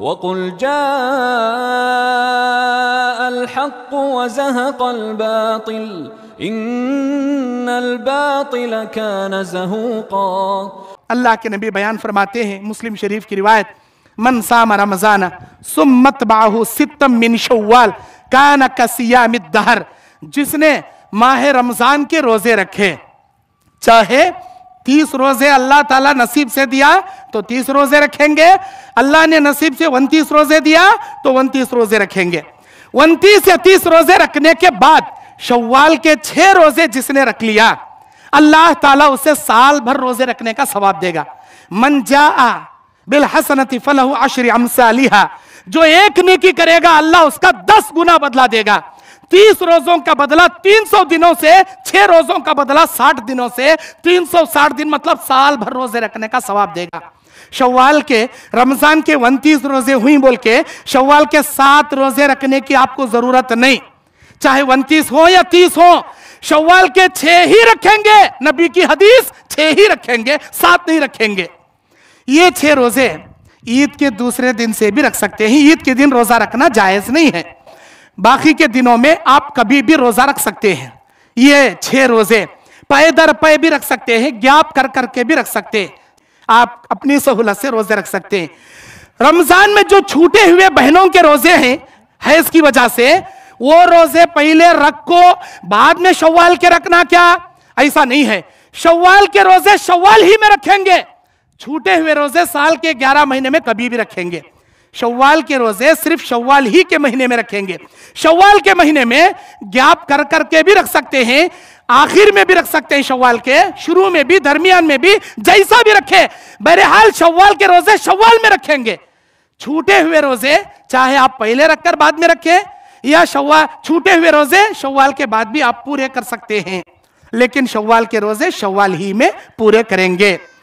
وقل جاء الحق وزهق الباطل इन अल्लाह के नबी बयान फरमाते हैं मुस्लिम शरीफ की रिवायत मन साम रमजाना सुमत बाहू सितम मिन शवाल कान कसियामिदहर जिसने माह रमजान के रोजे रखे चाहे तीस रोजे अल्लाह ताला नसीब से दिया तो तीस रोजे रखेंगे अल्लाह ने नसीब से उनतीस रोजे दिया तो उनतीस रोजे रखेंगे उनतीस या तीस रोजे रखने के बाद शव्वाल के छह रोजे जिसने रख लिया अल्लाह ताला उसे साल भर रोजे रखने का सवाब देगा मन जा बिल हसनती फलह अशरी अमसा जो एक नेकी करेगा अल्लाह उसका दस गुना बदला देगा तीस रोजों का बदला तीन सौ दिनों से छह रोजों का बदला साठ दिनों से तीन सौ साठ दिन मतलब साल भर रोजे रखने का सवाब देगा शवाल के रमजान के उनतीस रोजे हुई बोल के शवाल के सात रोजे रखने की आपको जरूरत नहीं चाहे उनतीस हो या तीस हो शवाल के छह ही रखेंगे नबी की हदीस छह ही रखेंगे सात नहीं रखेंगे ये छह रोजे ईद के दूसरे दिन से भी रख सकते हैं ईद के दिन रोजा रखना जायज नहीं है बाकी के दिनों में आप कभी भी रोजा रख सकते हैं ये छह रोजे पाए दर पाए भी रख सकते हैं ज्ञाप कर करके भी रख सकते हैं आप अपनी सहूलत से रोजे रख सकते हैं रमजान में जो छूटे हुए बहनों के रोजे हैं हैज की वजह से वो रोजे पहले रखो बाद में शव्वाल के रखना क्या ऐसा नहीं है शव्वाल के रोजे शव्वाल ही में रखेंगे छूटे हुए रोजे साल के ग्यारह महीने में कभी भी रखेंगे शव्वाल के रोजे सिर्फ शव्वाल ही के महीने में रखेंगे शव्वाल के महीने में ज्ञाप कर करके भी रख सकते हैं आखिर में भी रख सकते हैं शव्वाल के शुरू में भी दरमियान में भी जैसा भी रखे बहरहाल शव्वाल के रोजे शव्वाल में रखेंगे छूटे हुए रोजे चाहे आप पहले रखकर बाद में रखें या शव्वाल छूटे हुए रोजे शव्वाल के बाद भी आप पूरे कर सकते हैं लेकिन शव्वाल के रोजे शव्वाल ही में पूरे करेंगे